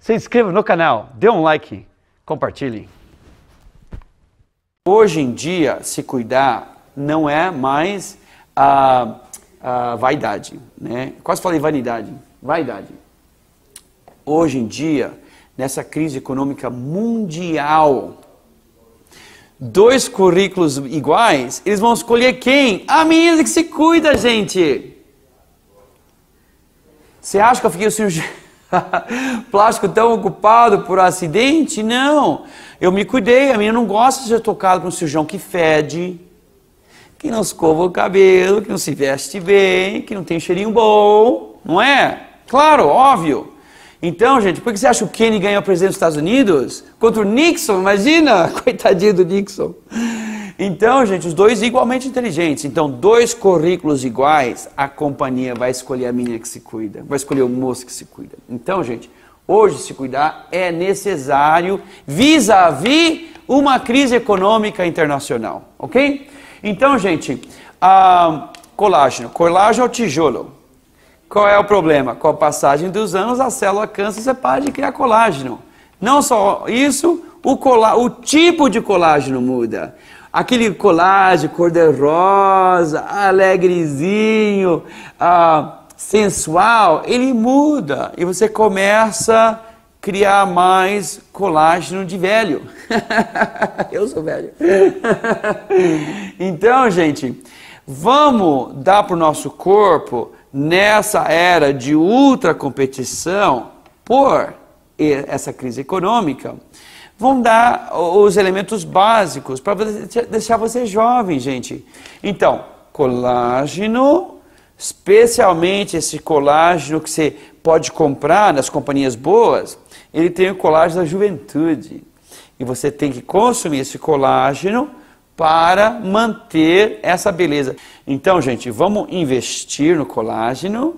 se inscreva no canal, dê um like, compartilhe. Hoje em dia, se cuidar não é mais a, a vaidade, né? Quase falei vanidade, vaidade. Hoje em dia, nessa crise econômica mundial, dois currículos iguais, eles vão escolher quem? A menina que se cuida, gente. Você acha que eu fiquei o cirurgião? Plástico tão ocupado por acidente? Não. Eu me cuidei, a minha não gosta de ser tocada por um cirurgião que fede, que não escova o cabelo, que não se veste bem, que não tem um cheirinho bom, não é? Claro, óbvio. Então, gente, por que você acha que o Kenny ganhou o presidente dos Estados Unidos? Contra o Nixon, imagina! Coitadinho do Nixon. Então, gente, os dois igualmente inteligentes. Então, dois currículos iguais, a companhia vai escolher a menina que se cuida, vai escolher o moço que se cuida. Então, gente, hoje se cuidar é necessário vis-à-vis -vis uma crise econômica internacional, ok? Então, gente, ah, colágeno. Colágeno é o tijolo. Qual é o problema? Com a passagem dos anos, a célula câncer você para de criar colágeno. Não só isso, o, o tipo de colágeno muda. Aquele colágeno cor-de-rosa, alegrezinho, ah, sensual, ele muda e você começa a criar mais colágeno de velho. Eu sou velho. então, gente, vamos dar para o nosso corpo nessa era de ultra competição por essa crise econômica vão dar os elementos básicos para deixar você jovem, gente. Então, colágeno, especialmente esse colágeno que você pode comprar nas companhias boas, ele tem o colágeno da juventude. E você tem que consumir esse colágeno para manter essa beleza. Então, gente, vamos investir no colágeno.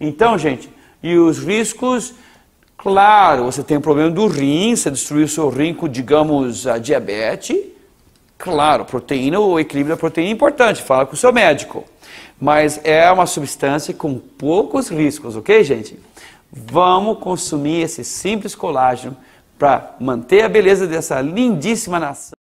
Então, gente, e os riscos Claro, você tem um problema do rim, você destruiu o seu rim com, digamos, a diabetes. Claro, proteína, o equilíbrio da proteína é importante, fala com o seu médico. Mas é uma substância com poucos riscos, ok, gente? Vamos consumir esse simples colágeno para manter a beleza dessa lindíssima nação.